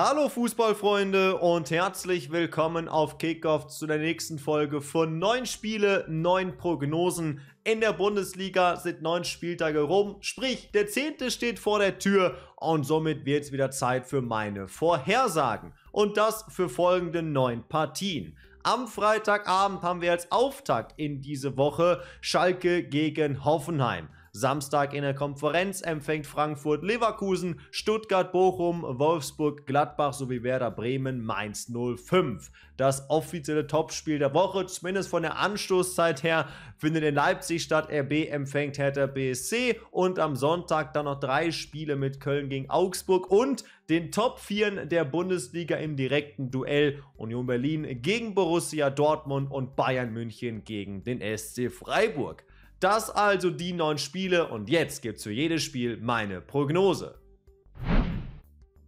Hallo Fußballfreunde und herzlich willkommen auf Kickoff zu der nächsten Folge von 9 Spiele, 9 Prognosen. In der Bundesliga sind 9 Spieltage rum, sprich der 10. steht vor der Tür und somit wird es wieder Zeit für meine Vorhersagen und das für folgende 9 Partien. Am Freitagabend haben wir als Auftakt in diese Woche Schalke gegen Hoffenheim. Samstag in der Konferenz empfängt Frankfurt Leverkusen, Stuttgart Bochum, Wolfsburg Gladbach sowie Werder Bremen Mainz 05. Das offizielle Topspiel der Woche, zumindest von der Anstoßzeit her, findet in Leipzig statt. RB empfängt Hertha BSC und am Sonntag dann noch drei Spiele mit Köln gegen Augsburg und den Top 4 der Bundesliga im direkten Duell Union Berlin gegen Borussia Dortmund und Bayern München gegen den SC Freiburg. Das also die neun Spiele und jetzt gibt's für jedes Spiel meine Prognose.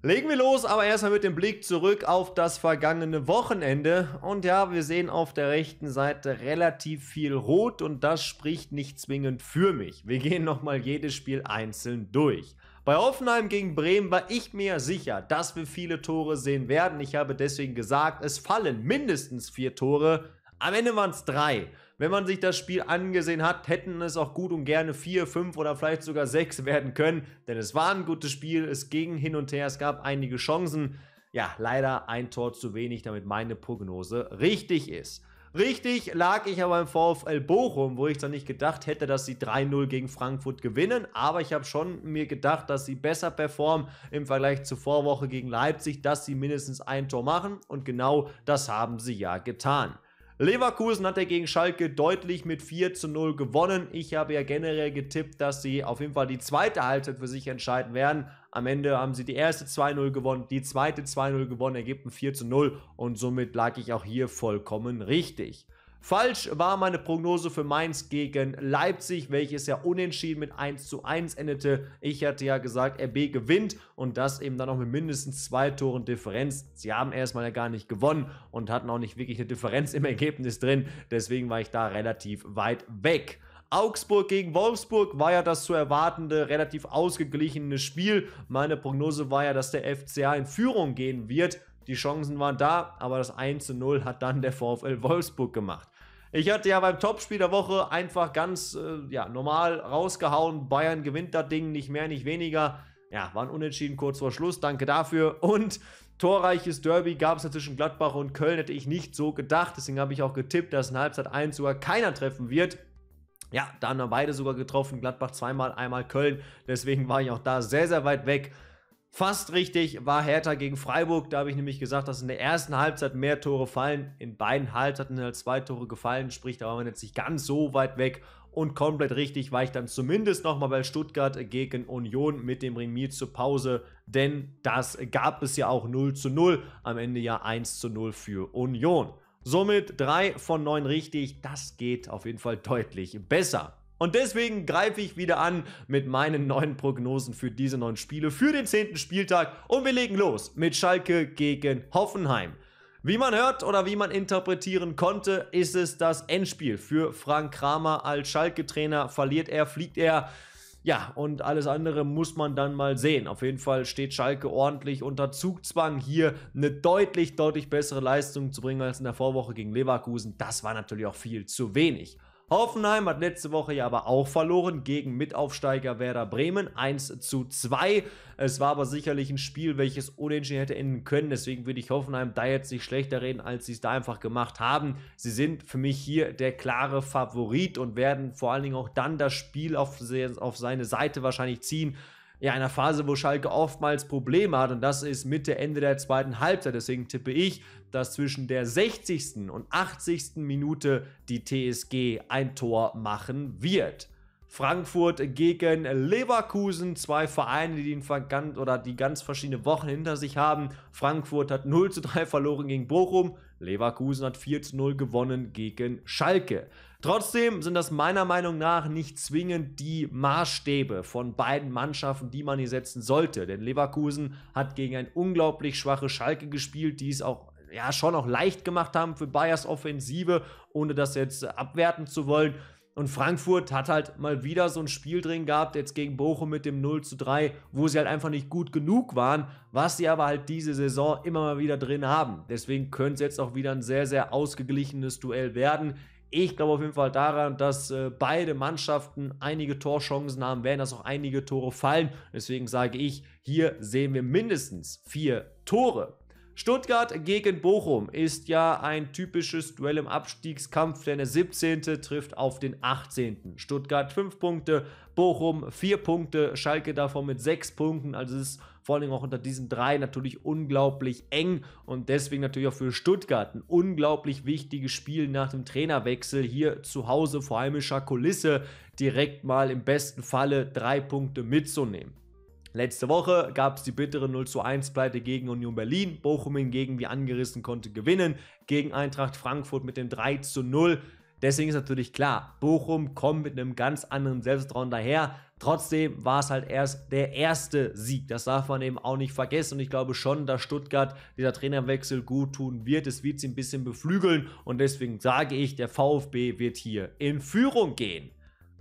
Legen wir los, aber erstmal mit dem Blick zurück auf das vergangene Wochenende. Und ja, wir sehen auf der rechten Seite relativ viel Rot und das spricht nicht zwingend für mich. Wir gehen nochmal jedes Spiel einzeln durch. Bei Hoffenheim gegen Bremen war ich mir sicher, dass wir viele Tore sehen werden. Ich habe deswegen gesagt, es fallen mindestens vier Tore. Am Ende waren es drei. Wenn man sich das Spiel angesehen hat, hätten es auch gut und gerne 4, 5 oder vielleicht sogar 6 werden können, denn es war ein gutes Spiel, es ging hin und her, es gab einige Chancen. Ja, leider ein Tor zu wenig, damit meine Prognose richtig ist. Richtig lag ich aber im VfL Bochum, wo ich dann nicht gedacht hätte, dass sie 3-0 gegen Frankfurt gewinnen. Aber ich habe schon mir gedacht, dass sie besser performen im Vergleich zur Vorwoche gegen Leipzig, dass sie mindestens ein Tor machen. Und genau das haben sie ja getan. Leverkusen hat er gegen Schalke deutlich mit 4 zu 0 gewonnen. Ich habe ja generell getippt, dass sie auf jeden Fall die zweite Halbzeit für sich entscheiden werden. Am Ende haben sie die erste 2-0 gewonnen, die zweite 2-0 gewonnen, ergibt ein 4 zu 0 und somit lag ich auch hier vollkommen richtig. Falsch war meine Prognose für Mainz gegen Leipzig, welches ja unentschieden mit 1 zu 1 endete. Ich hatte ja gesagt, RB gewinnt und das eben dann noch mit mindestens zwei Toren Differenz. Sie haben erstmal ja gar nicht gewonnen und hatten auch nicht wirklich eine Differenz im Ergebnis drin. Deswegen war ich da relativ weit weg. Augsburg gegen Wolfsburg war ja das zu erwartende, relativ ausgeglichene Spiel. Meine Prognose war ja, dass der FCA in Führung gehen wird. Die Chancen waren da, aber das 1 zu 0 hat dann der VfL Wolfsburg gemacht. Ich hatte ja beim Topspiel der Woche einfach ganz äh, ja, normal rausgehauen. Bayern gewinnt das Ding, nicht mehr, nicht weniger. Ja, waren unentschieden kurz vor Schluss. Danke dafür. Und torreiches Derby gab es ja zwischen Gladbach und Köln. Hätte ich nicht so gedacht. Deswegen habe ich auch getippt, dass in Halbzeit 1 sogar keiner treffen wird. Ja, da haben dann beide sogar getroffen. Gladbach zweimal, einmal Köln. Deswegen war ich auch da sehr, sehr weit weg. Fast richtig war Hertha gegen Freiburg. Da habe ich nämlich gesagt, dass in der ersten Halbzeit mehr Tore fallen. In beiden Halbzeiten halt zwei Tore gefallen. Sprich, da war man jetzt nicht ganz so weit weg. Und komplett richtig war ich dann zumindest nochmal bei Stuttgart gegen Union mit dem Remis zur Pause. Denn das gab es ja auch 0 zu 0. Am Ende ja 1 zu 0 für Union. Somit 3 von 9 richtig. Das geht auf jeden Fall deutlich besser. Und deswegen greife ich wieder an mit meinen neuen Prognosen für diese neuen Spiele für den 10. Spieltag und wir legen los mit Schalke gegen Hoffenheim. Wie man hört oder wie man interpretieren konnte, ist es das Endspiel für Frank Kramer als Schalke-Trainer. Verliert er, fliegt er. Ja, und alles andere muss man dann mal sehen. Auf jeden Fall steht Schalke ordentlich unter Zugzwang, hier eine deutlich, deutlich bessere Leistung zu bringen als in der Vorwoche gegen Leverkusen. Das war natürlich auch viel zu wenig. Hoffenheim hat letzte Woche ja aber auch verloren gegen Mitaufsteiger Werder Bremen 1 zu 2. Es war aber sicherlich ein Spiel, welches unentschieden hätte enden können. Deswegen würde ich Hoffenheim da jetzt nicht schlechter reden, als sie es da einfach gemacht haben. Sie sind für mich hier der klare Favorit und werden vor allen Dingen auch dann das Spiel auf, auf seine Seite wahrscheinlich ziehen, ja, einer Phase, wo Schalke oftmals Probleme hat und das ist Mitte, Ende der zweiten Halbzeit. Deswegen tippe ich, dass zwischen der 60. und 80. Minute die TSG ein Tor machen wird. Frankfurt gegen Leverkusen, zwei Vereine, die, den oder die ganz verschiedene Wochen hinter sich haben. Frankfurt hat 0 zu 3 verloren gegen Bochum, Leverkusen hat 4 zu 0 gewonnen gegen Schalke. Trotzdem sind das meiner Meinung nach nicht zwingend die Maßstäbe von beiden Mannschaften, die man hier setzen sollte. Denn Leverkusen hat gegen ein unglaublich schwache Schalke gespielt, die es auch ja schon auch leicht gemacht haben für Bayers Offensive, ohne das jetzt abwerten zu wollen. Und Frankfurt hat halt mal wieder so ein Spiel drin gehabt, jetzt gegen Bochum mit dem 0 zu 3, wo sie halt einfach nicht gut genug waren, was sie aber halt diese Saison immer mal wieder drin haben. Deswegen könnte es jetzt auch wieder ein sehr, sehr ausgeglichenes Duell werden. Ich glaube auf jeden Fall daran, dass äh, beide Mannschaften einige Torchancen haben werden, das auch einige Tore fallen. Deswegen sage ich, hier sehen wir mindestens vier Tore. Stuttgart gegen Bochum ist ja ein typisches Duell im Abstiegskampf, denn der 17. trifft auf den 18. Stuttgart 5 Punkte, Bochum 4 Punkte, Schalke davon mit 6 Punkten. Also es ist vor allem auch unter diesen drei natürlich unglaublich eng und deswegen natürlich auch für Stuttgart ein unglaublich wichtiges Spiel nach dem Trainerwechsel hier zu Hause vor heimischer Kulisse direkt mal im besten Falle 3 Punkte mitzunehmen. Letzte Woche gab es die bittere 0 zu 1 Pleite gegen Union Berlin. Bochum hingegen, wie angerissen, konnte gewinnen. Gegen Eintracht Frankfurt mit dem 3 zu 0. Deswegen ist natürlich klar, Bochum kommt mit einem ganz anderen Selbstvertrauen daher. Trotzdem war es halt erst der erste Sieg. Das darf man eben auch nicht vergessen. Und ich glaube schon, dass Stuttgart dieser Trainerwechsel gut tun wird. Es wird sie ein bisschen beflügeln. Und deswegen sage ich, der VfB wird hier in Führung gehen.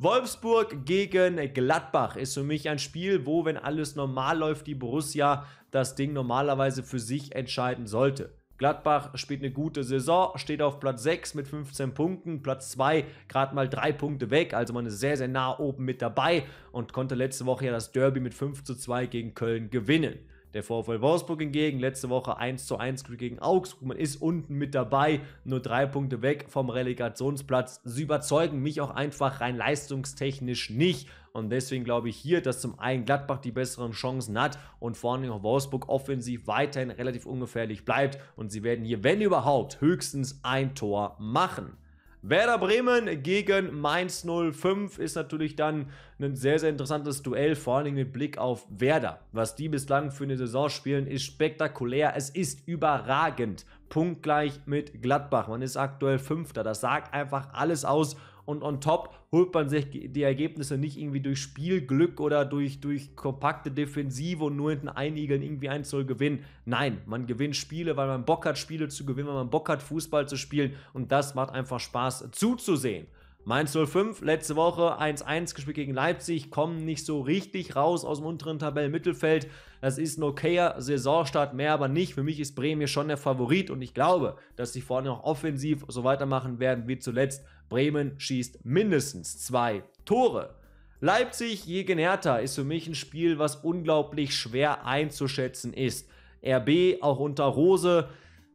Wolfsburg gegen Gladbach ist für mich ein Spiel, wo, wenn alles normal läuft, die Borussia das Ding normalerweise für sich entscheiden sollte. Gladbach spielt eine gute Saison, steht auf Platz 6 mit 15 Punkten, Platz 2 gerade mal 3 Punkte weg, also man ist sehr, sehr nah oben mit dabei und konnte letzte Woche ja das Derby mit 5 zu 2 gegen Köln gewinnen. Der VfL Wolfsburg hingegen letzte Woche 1 zu 1 gegen Augsburg. Man ist unten mit dabei, nur drei Punkte weg vom Relegationsplatz. Sie überzeugen mich auch einfach rein leistungstechnisch nicht. Und deswegen glaube ich hier, dass zum einen Gladbach die besseren Chancen hat und vor allem auch Wolfsburg offensiv weiterhin relativ ungefährlich bleibt. Und sie werden hier, wenn überhaupt, höchstens ein Tor machen. Werder Bremen gegen Mainz 05 ist natürlich dann ein sehr, sehr interessantes Duell, vor allem mit Blick auf Werder. Was die bislang für eine Saison spielen, ist spektakulär. Es ist überragend. Punktgleich mit Gladbach. Man ist aktuell Fünfter. Das sagt einfach alles aus. Und on top holt man sich die Ergebnisse nicht irgendwie durch Spielglück oder durch, durch kompakte Defensive und nur hinten einigeln, irgendwie 1 0 gewinnen. Nein, man gewinnt Spiele, weil man Bock hat, Spiele zu gewinnen, weil man Bock hat, Fußball zu spielen und das macht einfach Spaß zuzusehen. Mainz 05 letzte Woche 1-1 gespielt gegen Leipzig, kommen nicht so richtig raus aus dem unteren Tabellenmittelfeld. Das ist ein okayer Saisonstart, mehr aber nicht. Für mich ist Bremen hier schon der Favorit und ich glaube, dass sie vorne auch offensiv so weitermachen werden wie zuletzt. Bremen schießt mindestens zwei Tore. Leipzig gegen Hertha ist für mich ein Spiel, was unglaublich schwer einzuschätzen ist. RB auch unter Rose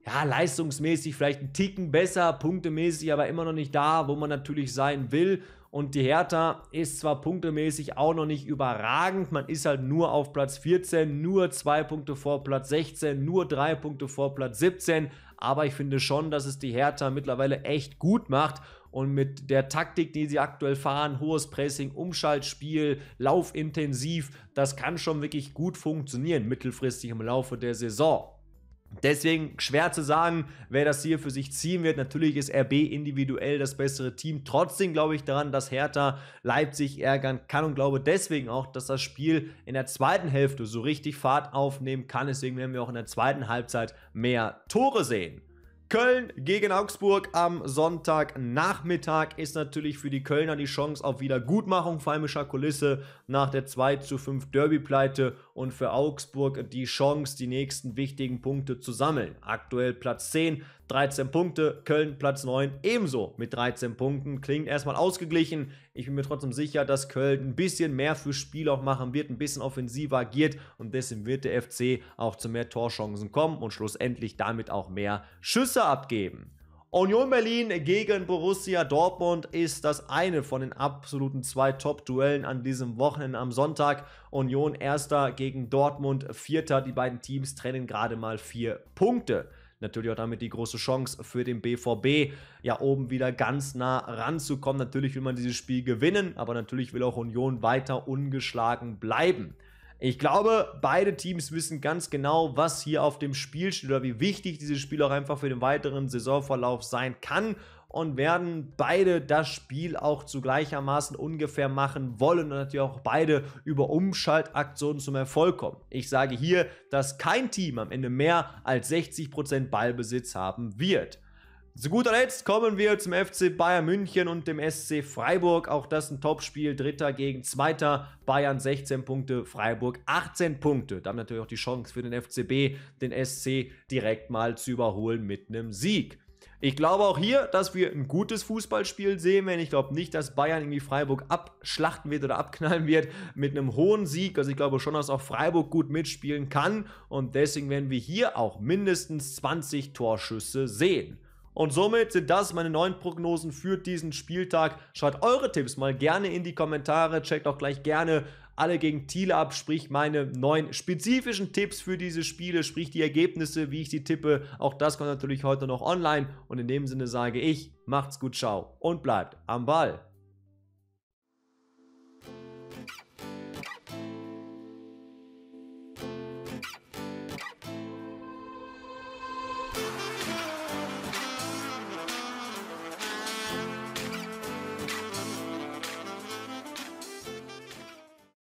ja, leistungsmäßig vielleicht ein Ticken besser, punktemäßig aber immer noch nicht da, wo man natürlich sein will. Und die Hertha ist zwar punktemäßig auch noch nicht überragend, man ist halt nur auf Platz 14, nur zwei Punkte vor Platz 16, nur drei Punkte vor Platz 17. Aber ich finde schon, dass es die Hertha mittlerweile echt gut macht. Und mit der Taktik, die sie aktuell fahren, hohes Pressing, Umschaltspiel, Laufintensiv, das kann schon wirklich gut funktionieren mittelfristig im Laufe der Saison. Deswegen schwer zu sagen, wer das hier für sich ziehen wird. Natürlich ist RB individuell das bessere Team. Trotzdem glaube ich daran, dass Hertha Leipzig ärgern kann und glaube deswegen auch, dass das Spiel in der zweiten Hälfte so richtig Fahrt aufnehmen kann. Deswegen werden wir auch in der zweiten Halbzeit mehr Tore sehen. Köln gegen Augsburg am Sonntagnachmittag ist natürlich für die Kölner die Chance auf Wiedergutmachung, vor Kulisse nach der 2 zu 5 Derby-Pleite und für Augsburg die Chance, die nächsten wichtigen Punkte zu sammeln. Aktuell Platz 10, 13 Punkte, Köln Platz 9 ebenso mit 13 Punkten. Klingt erstmal ausgeglichen. Ich bin mir trotzdem sicher, dass Köln ein bisschen mehr fürs Spiel auch machen wird, ein bisschen offensiver agiert und deswegen wird der FC auch zu mehr Torchancen kommen und schlussendlich damit auch mehr Schüsse abgeben. Union Berlin gegen Borussia Dortmund ist das eine von den absoluten zwei Top-Duellen an diesem Wochenende am Sonntag. Union erster gegen Dortmund vierter. Die beiden Teams trennen gerade mal vier Punkte. Natürlich auch damit die große Chance für den BVB, ja oben wieder ganz nah ranzukommen. Natürlich will man dieses Spiel gewinnen, aber natürlich will auch Union weiter ungeschlagen bleiben. Ich glaube, beide Teams wissen ganz genau, was hier auf dem Spiel steht oder wie wichtig dieses Spiel auch einfach für den weiteren Saisonverlauf sein kann und werden beide das Spiel auch zu gleichermaßen ungefähr machen wollen und natürlich auch beide über Umschaltaktionen zum Erfolg kommen. Ich sage hier, dass kein Team am Ende mehr als 60% Ballbesitz haben wird. Zu guter Letzt kommen wir zum FC Bayern München und dem SC Freiburg. Auch das ein Topspiel. Dritter gegen Zweiter. Bayern 16 Punkte, Freiburg 18 Punkte. Damit natürlich auch die Chance für den FCB, den SC direkt mal zu überholen mit einem Sieg. Ich glaube auch hier, dass wir ein gutes Fußballspiel sehen werden. Ich glaube nicht, dass Bayern irgendwie Freiburg abschlachten wird oder abknallen wird mit einem hohen Sieg. Also ich glaube schon, dass auch Freiburg gut mitspielen kann. Und deswegen werden wir hier auch mindestens 20 Torschüsse sehen. Und somit sind das meine neuen Prognosen für diesen Spieltag. Schreibt eure Tipps mal gerne in die Kommentare. Checkt auch gleich gerne alle gegen Thiele ab, sprich meine neuen spezifischen Tipps für diese Spiele, sprich die Ergebnisse, wie ich die tippe. Auch das kommt natürlich heute noch online. Und in dem Sinne sage ich, macht's gut, ciao und bleibt am Ball.